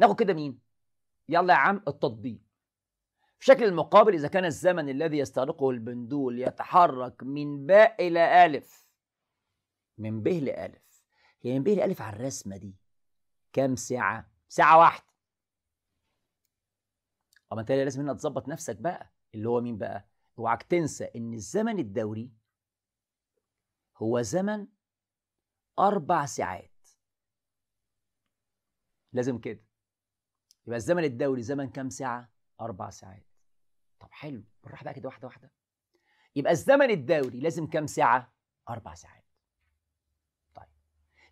ناخد كده مين يلا يا عم التطبيق في شكل المقابل إذا كان الزمن الذي يستغرقه البندول يتحرك من باء إلى ألف من ب لألف يعني من ب لألف على الرسمة دي كام ساعة؟ ساعة واحدة أما أنت لازم هنا تظبط نفسك بقى اللي هو مين بقى؟ اوعك تنسى إن الزمن الدوري هو زمن أربع ساعات لازم كده يبقى الزمن الدوري زمن كام ساعه اربع ساعات طب حلو بالراحه بقى كده واحده واحده يبقى الزمن الدوري لازم كام ساعه اربع ساعات طيب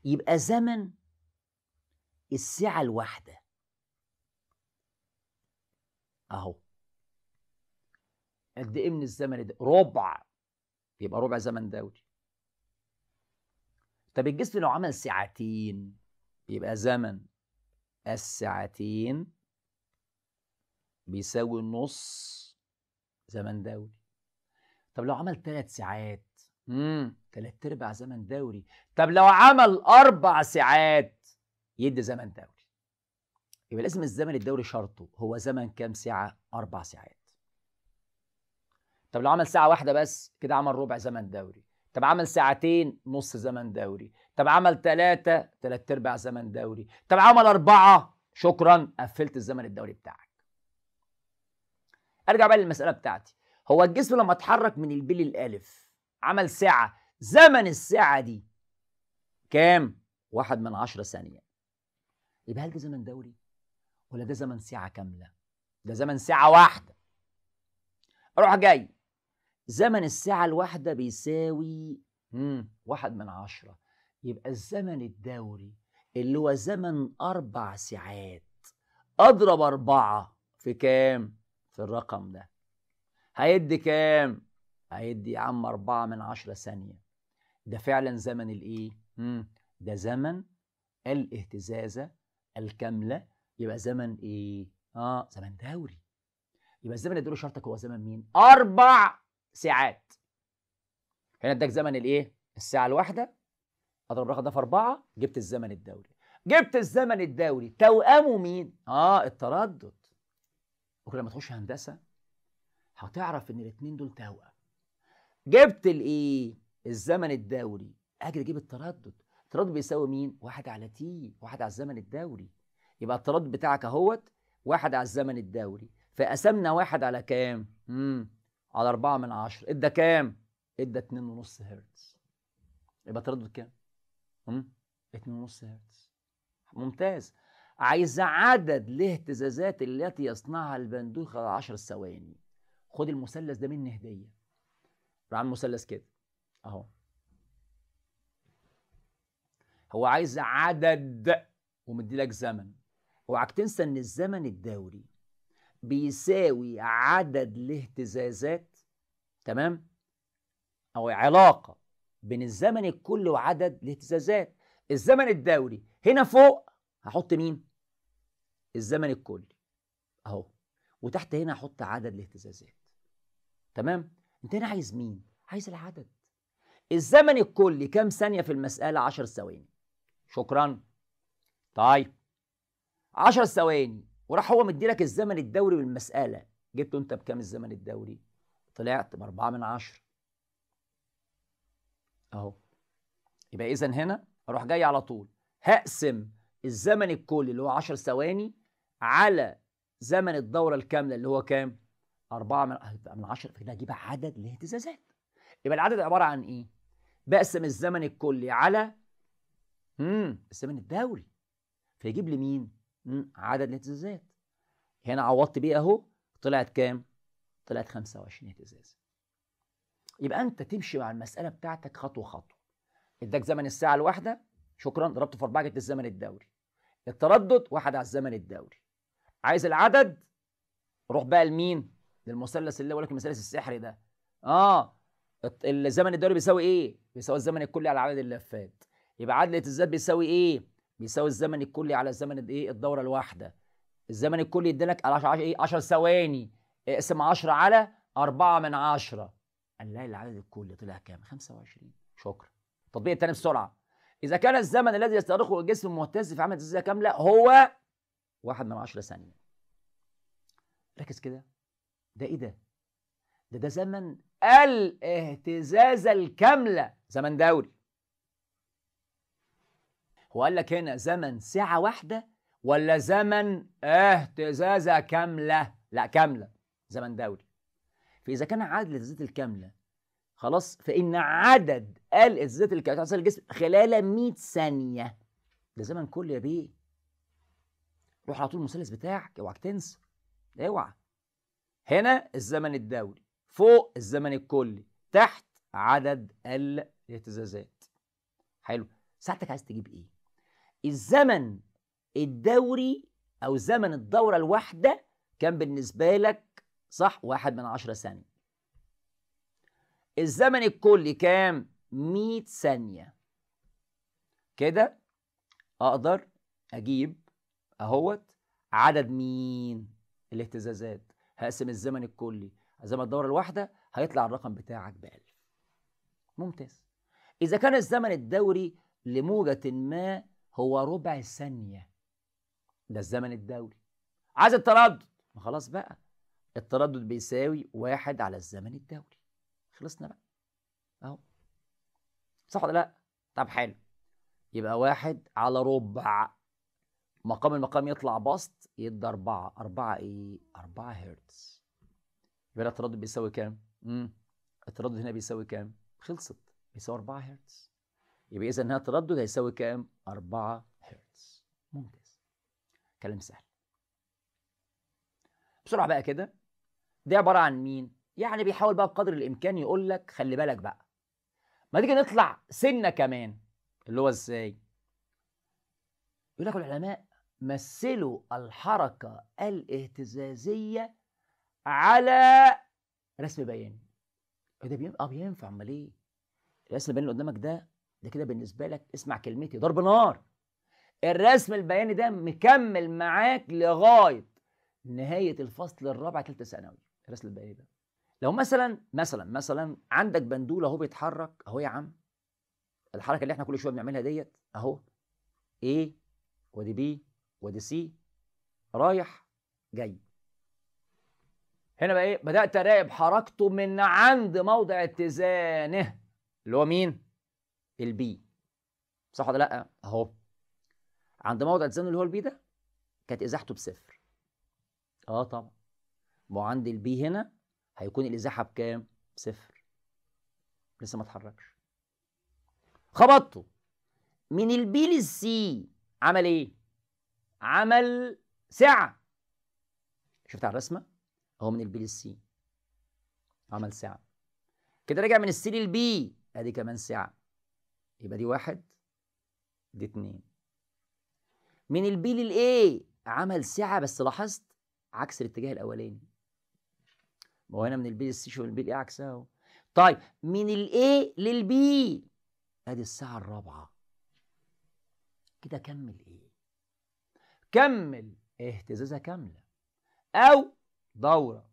يبقى زمن الساعه الواحده اهو قد ايه من الزمن ده ربع يبقى ربع زمن دوري طب الجسم لو عمل ساعتين يبقى زمن الساعتين بيساوي نص زمن دوري طب لو عمل ثلاث ساعات امم ثلاث ارباع زمن دوري طب لو عمل اربع ساعات يدي زمن دوري يبقى لازم الزمن الدوري شرطه هو زمن كام ساعه اربع ساعات طب لو عمل ساعه واحده بس كده عمل ربع زمن دوري طب عمل ساعتين نص زمن دوري طب عمل ثلاثة ثلاث ارباع زمن دوري طب عمل أربعة شكرا قفلت الزمن الدوري بتاعك أرجع بقى للمسألة بتاعتي هو الجسم لما اتحرك من البيل الألف عمل ساعة زمن الساعة دي كام؟ واحد من عشرة ثانية يبقى هل ده زمن دوري؟ ولا ده زمن ساعة كاملة؟ ده زمن ساعة واحدة أروح جاي زمن الساعة الواحدة بيساوي إمم. واحد من عشرة يبقى الزمن الدوري اللي هو زمن أربع ساعات أضرب أربعة في كام؟ في الرقم ده هيدي كام؟ هيدي يا عم أربعة من عشرة ثانية ده فعلا زمن الإيه؟ إمم. ده زمن الاهتزازة الكاملة يبقى زمن إيه؟ آه زمن دوري يبقى الزمن الدوري شرطك هو زمن مين؟ أربع ساعات هنا اداك زمن الايه الساعه الواحده اضرب الرقم ده في اربعه جبت الزمن الدوري جبت الزمن الدوري توأمه مين اه التردد بكره لما تخش هندسه هتعرف ان الاثنين دول توأم جبت الايه الزمن الدوري اجي اجيب التردد التردد بيساوي مين واحد على تي واحد على الزمن الدوري يبقى التردد بتاعك اهوت واحد على الزمن الدوري فقسمنا واحد على كام امم على 4 من 10 ادى كام؟ ادى 2.5 هرتز يبقى تردد كام؟ امم 2.5 هرتز ممتاز عايز عدد الاهتزازات التي يصنعها البندوق على 10 ثواني خد المثلث ده مني هديه راح عامل مثلث كده اهو هو عايز عدد ومدي لك زمن اوعك تنسى ان الزمن الدوري بيساوي عدد الاهتزازات تمام او علاقه بين الزمن الكلي وعدد الاهتزازات الزمن الدوري هنا فوق هحط مين الزمن الكلي اهو وتحت هنا هحط عدد الاهتزازات تمام انت هنا عايز مين عايز العدد الزمن الكلي كام ثانيه في المساله 10 ثواني شكرا طيب 10 ثواني وراح هو مديلك الزمن الدوري بالمساله جبته انت بكام الزمن الدوري طلعت باربعه من عشره اهو يبقى اذا هنا اروح جاي على طول هقسم الزمن الكلي اللي هو 10 ثواني على زمن الدوره الكامله اللي هو كام 4 من من عشرة فكده أجيب عدد الاهتزازات يبقى العدد عباره عن ايه بقسم الزمن الكلي على امم الزمن الدوري فيجيب لي مين عدد الاهتزازات هنا عوضت بيه اهو طلعت كام؟ طلعت 25 اهتزاز يبقى انت تمشي مع المساله بتاعتك خطوه خطوه اداك زمن الساعه الواحده شكرا ضربته في اربعه جبت الزمن الدوري التردد واحد على الزمن الدوري عايز العدد روح بقى لمين؟ للمثلث اللي هو لك المثلث السحري ده اه الزمن الدوري بيساوي ايه؟ بيساوي الزمن الكلي على عدد اللفات يبقى عدد الاهتزازات بيساوي ايه؟ بيساوي الزمن الكلي على الزمن الايه الدوره الواحده الزمن الكلي يديلك 10 ايه 10 ثواني اقسم 10 على 4 من 10 هنلاقي العدد الكلي طلع كام 25 شكرا التطبيق الثاني بسرعه اذا كان الزمن الذي يستغرقه الجسم المهتز في عمل الزلزال كامله هو 1 من 10 ثانيه ركز كده ده ايه ده ده ده زمن الاهتزاز الكامله زمن دوري هو قال لك هنا زمن ساعة واحدة ولا زمن اهتزازة كاملة لا كاملة زمن دوري فإذا كان عدد الاهتزازات الكاملة خلاص فإن عدد الاهتزازات الكاملة تحصل الجسم خلال 100 ثانية ده زمن كله يا بيه روح على طول المثلث بتاعك اوعك تنسى اوعى هنا الزمن الدوري فوق الزمن الكلي تحت عدد الاهتزازات حلو ساعتك عايز تجيب ايه الزمن الدوري أو زمن الدورة الواحدة كان بالنسبة لك صح واحد من عشرة ثانية الزمن الكلي كام؟ 100 ثانية كده أقدر أجيب أهوت عدد مين؟ الاهتزازات هقسم الزمن الكلي زمن الدورة الواحدة هيطلع الرقم بتاعك ب 1000 ممتاز إذا كان الزمن الدوري لموجة ما هو ربع ثانية ده الزمن الدوري عايز التردد ما خلاص بقى التردد بيساوي واحد على الزمن الدوري خلصنا بقى اهو صح ولا لا طب حلو يبقى واحد على ربع مقام المقام يطلع بسط يدي أربعة أربعة إيه؟ أربعة هرتز يبقى التردد بيساوي كام؟ امم التردد هنا بيساوي كام؟ خلصت بيساوي 4 هرتز يبقى إذا هنا التردد هيساوي كام؟ 4 هرتز ممتاز كلام سهل بسرعة بقى كده دي عبارة عن مين؟ يعني بيحاول بقى بقدر الإمكان يقول لك خلي بالك بقى ما تيجي نطلع سنة كمان اللي هو إزاي؟ يقول لك العلماء مثلوا الحركة الاهتزازية على رسم بياني إيه ده آه، بينفع امال ايه؟ الرسم اللي قدامك ده ده كده بالنسبه لك اسمع كلمتي ضرب نار الرسم البياني ده مكمل معاك لغايه نهايه الفصل الرابع ثالثه ثانوي الرسم البياني ده لو مثلا مثلا مثلا عندك بندول اهو بيتحرك اهو يا عم الحركه اللي احنا كل شويه بنعملها ديت اهو A ودي B ودي C رايح جاي هنا بقى ايه بدات اراقب حركته من عند موضع اتزانه اللي هو مين البي صح ولا لا اهو عند موضع الزن اللي هو البي ده كانت ازاحته بصفر اه طبعا ما عند البي هنا هيكون الازاحه بكام بصفر لسه ما اتحركش خبطته من البي للسي عمل ايه عمل سعه شفت على الرسمه هو من البي للسي عمل سعه كده رجع من السي للبي ادي كمان سعه يبقى دي واحد دي اتنين من البي للاي عمل سعه بس لاحظت عكس الاتجاه الاولاني ما هو هنا من البي للسي شوف البي لاي عكسها اهو طيب من الاي للبي ادي الساعه الرابعه كده كمل ايه كمل اهتزازه كامله او دوره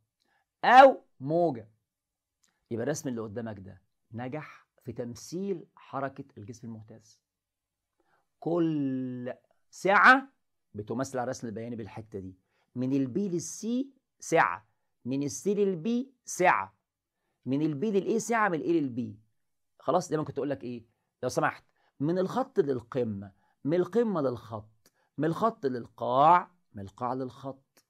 او موجه يبقى الرسم اللي قدامك ده نجح في تمثيل حركة الجسم المهتز كل ساعة بتمثل على الرسم البياني بالحتة دي من البي للسي ساعة من السي للبي ساعة من البي للاي ساعة من الاي للبي خلاص دايما كنت اقول لك ايه لو سمحت من الخط للقمة من القمة للخط من الخط للقاع من القاع للخط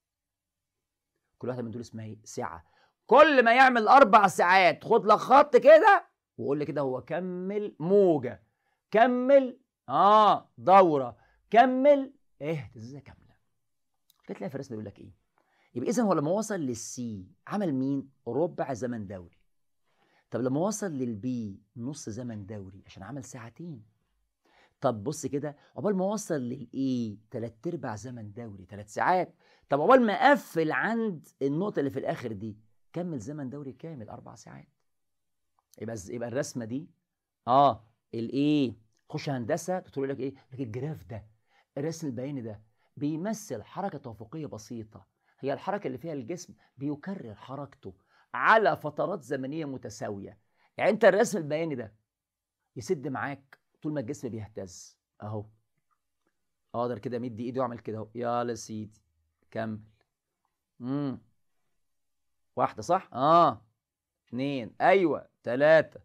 كل واحدة من دول اسمها ايه ساعة كل ما يعمل اربع ساعات خد لك خط كده وقول لي كده هو كمل موجه كمل اه دوره كمل اهتزازه كامله قلت لها فارس بيقول لك ايه يبقى اذا هو لما وصل للسي عمل مين ربع زمن دوري طب لما وصل للبي نص زمن دوري عشان عمل ساعتين طب بص كده عقبال ما وصل للاي تلات ارباع زمن دوري تلات ساعات طب عقبال ما قفل عند النقطه اللي في الاخر دي كمل زمن دوري كامل اربع ساعات يبقى يبقى الرسمه دي اه الايه خش هندسه تقول لك ايه لك الجراف ده الرسم البياني ده بيمثل حركه توافقيه بسيطه هي الحركه اللي فيها الجسم بيكرر حركته على فترات زمنيه متساويه يعني انت الرسم البياني ده يسد معاك طول ما الجسم بيهتز اهو اقدر كده مدي ايدي واعمل كده اهو يا سيدي كمل امم واحده صح اه اثنين ايوه ثلاثه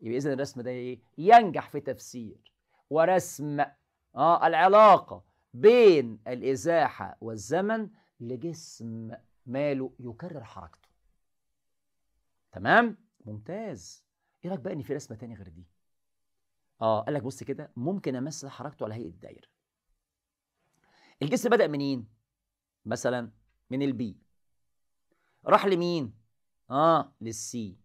يبقى اذا الرسم ده ايه ينجح في تفسير ورسم اه العلاقة بين الازاحة والزمن لجسم ماله يكرر حركته تمام ممتاز ايه رايك بقى ان في رسمه تانية غير دي اه قال لك بص كده ممكن امثل حركته على هيئه دايره الجسم بدا منين مثلا من البي راح لمين اه للسي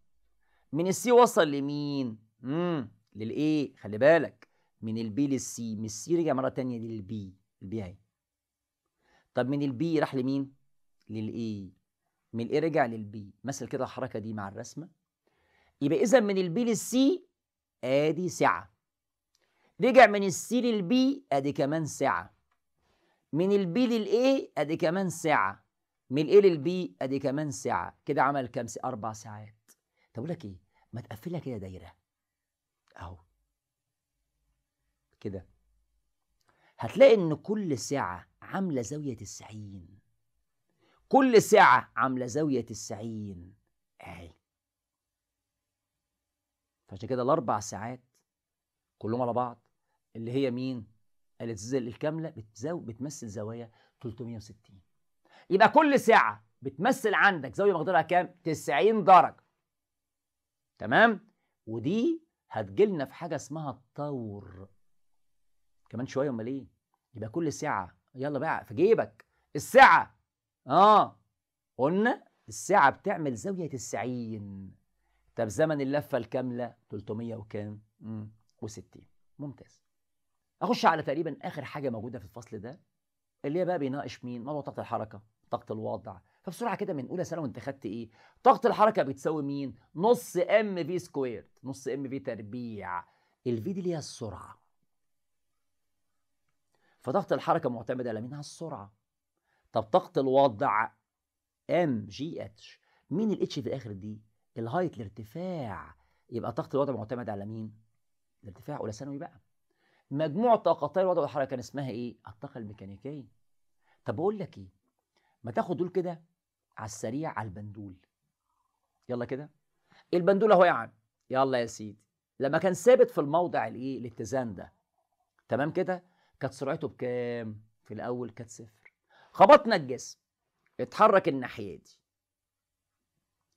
من السي وصل لمين امم للايه خلي بالك من البي للسي من السي رجع مره تانية للبي البي اهي طب من البي راح لمين للاي من الاي رجع للبي مثل كده الحركه دي مع الرسمه يبقى اذا من البي للسي ادي سعه رجع من السي للبي ادي كمان سعه من البي للاي ادي كمان سعه من الايه للبي ادي كمان ساعه كده عمل كام ساعة؟ اربع ساعات طب لك ايه ما تقفلها كده دايره اهو كده هتلاقي ان كل ساعه عامله زاويه 90 كل ساعه عامله زاويه 90 اهي فعشان كده الاربع ساعات كلهم على بعض اللي هي مين الاجزاء الكامله بتمثل زوايا 360 يبقى كل ساعة بتمثل عندك زاوية مقدارها كام؟ 90 درجة تمام؟ ودي هتجيلنا في حاجة اسمها الطور كمان شوية أمال إيه؟ يبقى كل ساعة يلا بقى في جيبك الساعة آه قلنا الساعة بتعمل زاوية 90 طب زمن اللفة الكاملة 300 وكام؟ امم و60 ممتاز اخش على تقريبا اخر حاجه موجوده في الفصل ده اللي هي بقى بيناقش مين موضوع طاقه الحركه طاقه الوضع فبسرعه كده من اولى ثانوي انت خدت ايه طاقه الحركه بتساوي مين نص ام في سكوير نص ام في تربيع الفي دي اللي هي السرعه فطاقه الحركه معتمده على مين على السرعه طب طاقه الوضع ام جي اتش مين الاتش في الاخر دي الهايت الارتفاع يبقى طاقه الوضع معتمده على مين الارتفاع اولى ثانوي بقى مجموع طاقتي الوضع والحركه كان اسمها ايه الطاقه الميكانيكيه طب أقول لك ايه ما تاخد دول كده على السريع على البندول يلا كده البندول اهو يا عم يلا يا سيدي لما كان ثابت في الموضع الايه الاتزان ده تمام كده كانت سرعته بكام في الاول كانت صفر خبطنا الجسم اتحرك الناحيه دي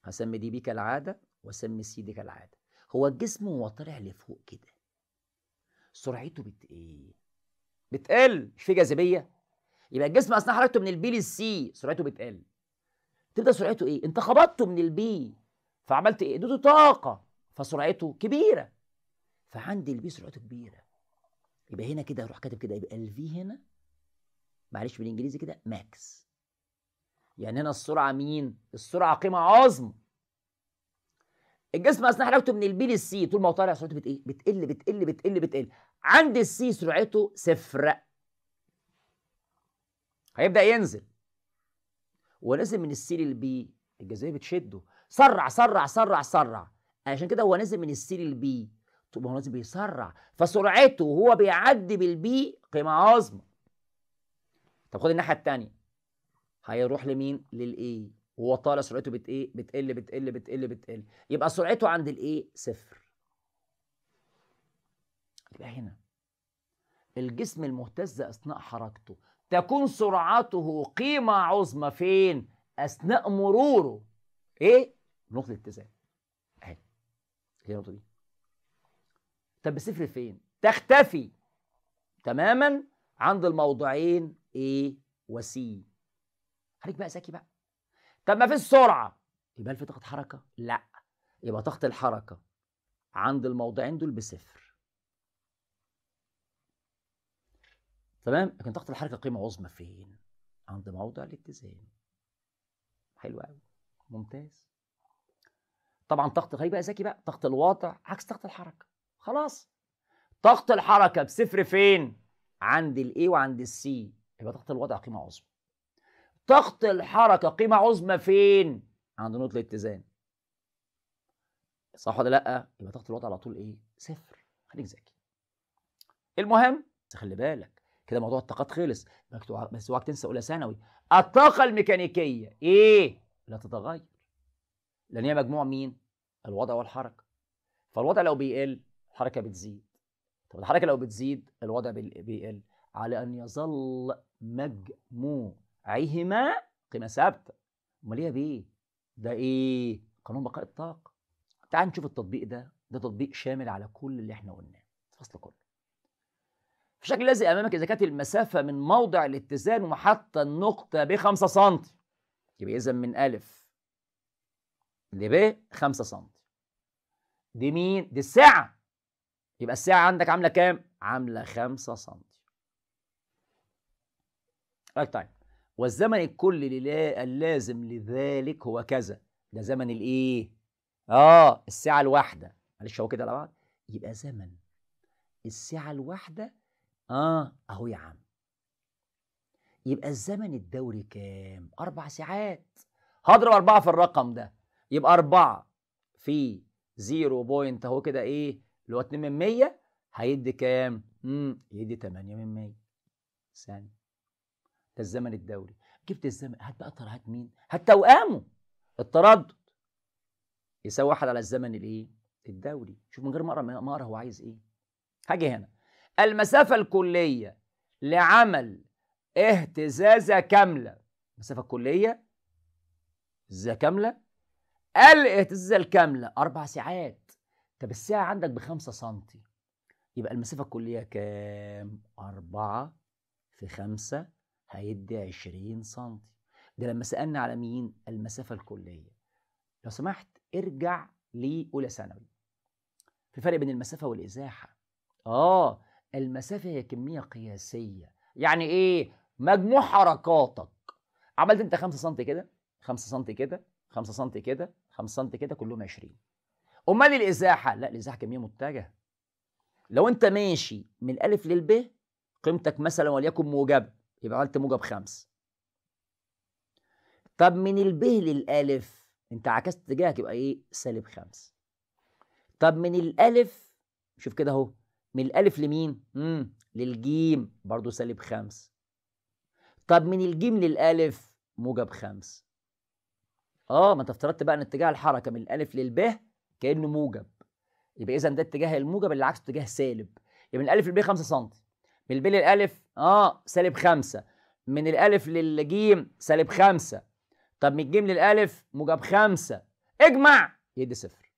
هسمي دي بي كالعاده واسمي سي دي كالعاده هو الجسم وهو طالع لفوق كده سرعته بت ايه بتقل مش في جاذبيه يبقى الجسم اثناء حركته من البي للسي سرعته بتقل تبدا سرعته ايه انت خبطته من البي فعملت ايه اديته طاقه فسرعته كبيره فعندي البي سرعته كبيره يبقى هنا كده اروح كاتب كده يبقى الفي هنا معلش بالانجليزي كده ماكس يعني هنا السرعه مين السرعه قيمه عظم الجسم اثناء حركته من البي للسي طول ما هو طالع سرعته بت ايه بتقل بتقل بتقل بتقل عند السي سرعته صفر هيبدا ينزل ونزل من السيل البي الجاذبيه بتشده سرع سرع سرع سرع عشان كده هو نازل من السيل البي طب هو نازل بيسرع فسرعته وهو بيعدي بالبي قيمه عظمه طب خد الناحيه الثانيه هيروح لمين للاي وهو طالع سرعته بت ايه بتقل بتقل بتقل بتقل يبقى سرعته عند الاي صفر يبقى هنا الجسم المهتز اثناء حركته تكون سرعته قيمة عظمى فين؟ أثناء مروره إيه؟ نقطة الاتزان أهي هي النقطة دي طب بصفر فين؟ تختفي تماما عند الموضوعين A و C خليك بقى ذكي بقى طب ما فيش سرعة يبقى هل في طاقة حركة؟ لا يبقى طاقة الحركة عند الموضوعين دول بصفر تمام لكن ضغط الحركه قيمه عظمى فين عند موضع الاتزان حلو قوي ممتاز طبعا ضغط هي بقى ذكي بقى ضغط الوضع عكس ضغط الحركه خلاص ضغط الحركه بصفر فين عند الاي وعند السي يبقى ضغط الوضع قيمه عظمى ضغط الحركه قيمه عظمى فين عند نقطه الاتزان صح ولا لا يبقى ضغط الوضع على طول ايه صفر خليك ذكي المهم خلي بالك كده موضوع الطاقات خلص بس اوعك تنسى اولى ثانوي الطاقه الميكانيكيه ايه لا تتغير لان هي مجموع مين الوضع والحركه فالوضع لو بيقل الحركه بتزيد طب الحركه لو بتزيد الوضع بيقل على ان يظل مجموعهما قيمه ثابته امال ايه بيه ده ايه قانون بقاء الطاقه تعال نشوف التطبيق ده ده تطبيق شامل على كل اللي احنا قلناه الفصل كله الشكل الذي امامك اذا كانت المسافه من موضع الاتزان وحتى النقطه ب 5 سم يبقى اذا من ا ب 5 سم دي مين دي الساعه يبقى الساعه عندك عامله كام عامله 5 سم طيب تايم طيب. والزمن الكلي اللازم لذلك هو كذا ده زمن الايه اه الساعه الواحده معلش هو كده على بعض يبقى زمن الساعه الواحده اه اهو يا عم يبقى الزمن الدوري كام اربع ساعات هضرب اربعة في الرقم ده يبقى اربعة في زيرو بوينت اهو كده ايه اللي هو 2 من 100 هيدي كام امم يدي 8 من 100 ثانية ده الزمن الدوري جبت الزمن هات بقى هات مين هات توامه التردد يساوي واحد على الزمن الايه الدوري شوف من غير ما اقرا ما اقرا هو عايز ايه هاجي هنا المسافة الكلية لعمل اهتزازة كاملة المسافة الكلية اهتزازة كاملة الاهتزازة الكاملة أربع ساعات طب الساعة عندك بخمسة سنتي يبقى المسافة الكلية كام؟ أربعة في خمسة هيدي عشرين سنتي ده لما سألنا على مين؟ المسافة الكلية لو سمحت ارجع لأولى ثانوي في فرق بين المسافة والإزاحة آه المسافة هي كمية قياسية يعني إيه مجموع حركاتك عملت أنت 5 سم كده 5 سم كده 5 سم كده 5 سم كده كلهم 20 أمال الإزاحة لا الإزاحة كمية متجهة لو أنت ماشي من الألف للب قيمتك مثلا وليكن موجب يبقى عملت موجب 5 طب من الب للألف أنت عكست اتجاهك يبقى إيه سالب 5 طب من الألف شوف كده أهو من الألف لمين؟ مم. للجيم برضو سالب خمس طب من الجيم للألف موجب خمس اه ما انت افترضت بقى ان اتجاه الحركة من الألف للب كأنه موجب يبقى إذا ده اتجاه الموجب اللي عكسه اتجاه سالب يبقى من الألف للب 5 سم من الب للألف اه سالب خمسة من الألف للجيم سالب خمسة طب من الجيم للألف موجب خمسة اجمع يدي صفر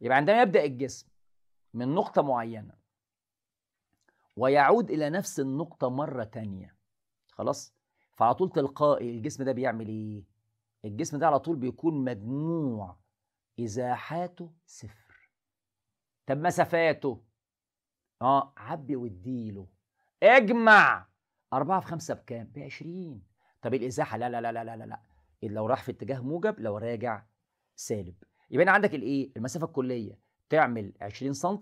يبقى عندما يبدأ الجسم من نقطة معينة ويعود إلى نفس النقطة مرة تانية خلاص فعلى طول تلقائي الجسم ده بيعمل إيه الجسم ده على طول بيكون مجموع إزاحاته صفر طب مسافاته اه عبي واديله اجمع أربعة في خمسة بكام؟ بعشرين طب الإزاحة لا لا لا لا لا لا لو راح في اتجاه موجب لو راجع سالب يبقى عندك الإيه؟ المسافة الكلية تعمل 20 سم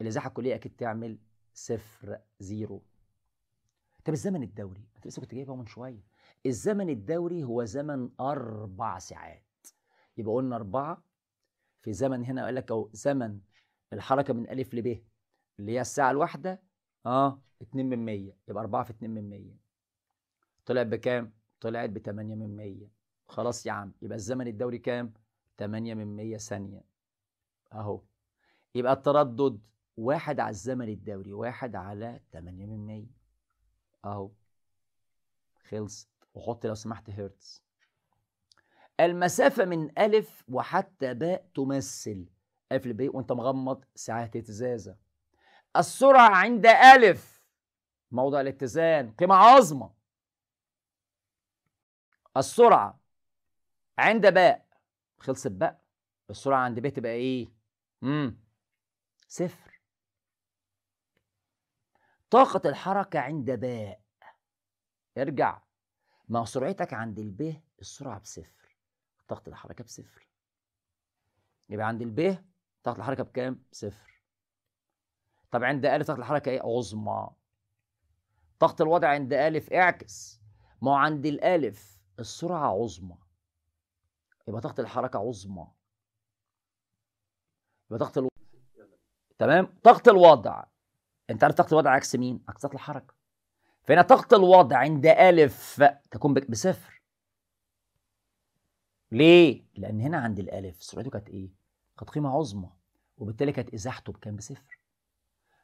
الازاحه الكليه اكيد تعمل صفر زيرو طب الزمن الدوري انت لسه كنت جايبها من شويه الزمن الدوري هو زمن اربع ساعات يبقى قلنا اربعه في زمن هنا قال لك اهو زمن الحركه من الف ب اللي هي الساعه الواحده اه 2 من 100 يبقى 4 في 2 من 100 طلعت بكام؟ طلعت ب 8 من 100 خلاص يا عم يبقى الزمن الدوري كام؟ 8 من 100 ثانية أهو يبقى التردد واحد على الزمن الدوري واحد على 8 من 100 أهو خلصت وحط لو سمحت هرتز المسافة من ألف وحتى باء تمثل ألف لباء وأنت مغمض ساعة اهتزازة السرعة عند ألف موضع الاتزان قيمة عظمة السرعة عند باء خلصت بقى السرعه عند ب تبقى ايه امم صفر طاقه الحركه عند باء ارجع ما سرعتك عند الب السرعه بصفر طاقه الحركه بصفر يبقى عند الب طاقه الحركه بكام صفر طب عند ا طاقه الحركه ايه عظمى طاقه الوضع عند ا اعكس ما هو عند الالف السرعه عظمى يبقى طاقه الحركه عظمى يبقى طاقه الو... تمام طاقه الوضع انت عارف طاقه الوضع عكس مين عكس طاقه الحركه فهنا طاقه الوضع عند الف تكون بصفر ليه لان هنا عند الالف سرعته كانت ايه كانت قيمه عظمى وبالتالي كانت ازاحته بكام بصفر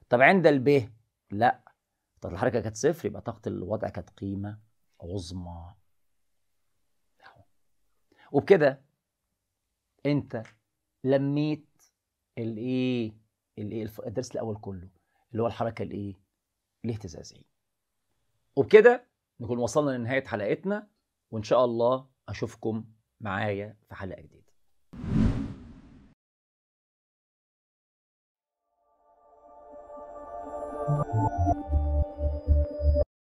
طب عند الب لا طب الحركه كانت صفر يبقى طاقه الوضع كانت قيمه عظمى وبكده انت لميت الايه الايه الدرس الاول كله اللي هو الحركه الايه الاهتزازيه وبكده نكون وصلنا لنهايه حلقتنا وان شاء الله اشوفكم معايا في حلقه جديده